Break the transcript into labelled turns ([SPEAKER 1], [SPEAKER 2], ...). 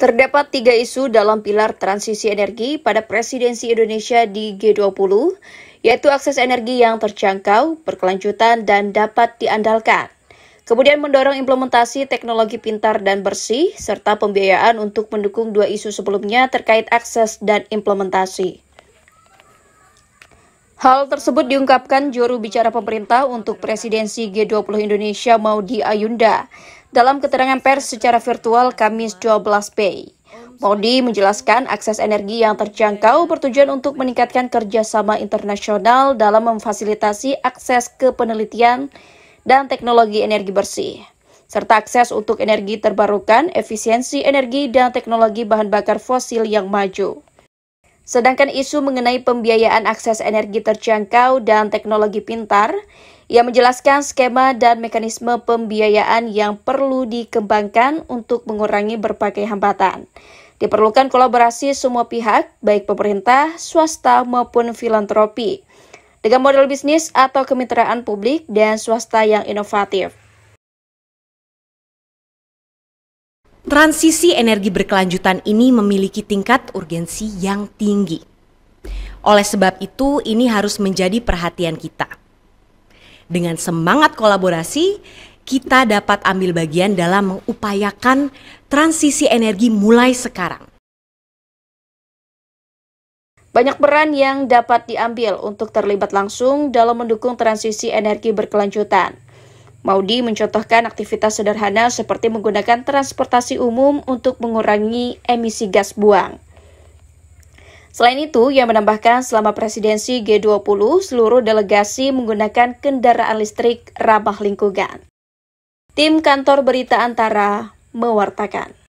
[SPEAKER 1] Terdapat tiga isu dalam pilar transisi energi pada presidensi Indonesia di G20, yaitu akses energi yang terjangkau, berkelanjutan, dan dapat diandalkan. Kemudian mendorong implementasi teknologi pintar dan bersih, serta pembiayaan untuk mendukung dua isu sebelumnya terkait akses dan implementasi. Hal tersebut diungkapkan juru bicara pemerintah untuk presidensi G20 Indonesia Maudi Ayunda dalam keterangan pers secara virtual Kamis 12 Mei. Modi menjelaskan akses energi yang terjangkau bertujuan untuk meningkatkan kerjasama internasional dalam memfasilitasi akses ke penelitian dan teknologi energi bersih, serta akses untuk energi terbarukan, efisiensi energi, dan teknologi bahan bakar fosil yang maju. Sedangkan isu mengenai pembiayaan akses energi terjangkau dan teknologi pintar ia menjelaskan skema dan mekanisme pembiayaan yang perlu dikembangkan untuk mengurangi berbagai hambatan. Diperlukan kolaborasi semua pihak, baik pemerintah, swasta, maupun filantropi, dengan model bisnis atau kemitraan publik dan swasta yang inovatif.
[SPEAKER 2] Transisi energi berkelanjutan ini memiliki tingkat urgensi yang tinggi. Oleh sebab itu, ini harus menjadi perhatian kita dengan semangat kolaborasi kita dapat ambil bagian dalam mengupayakan transisi energi mulai sekarang.
[SPEAKER 1] Banyak peran yang dapat diambil untuk terlibat langsung dalam mendukung transisi energi berkelanjutan. Maudi mencontohkan aktivitas sederhana seperti menggunakan transportasi umum untuk mengurangi emisi gas buang. Selain itu, ia menambahkan selama presidensi G20, seluruh delegasi menggunakan kendaraan listrik ramah lingkungan.
[SPEAKER 2] Tim kantor berita antara mewartakan.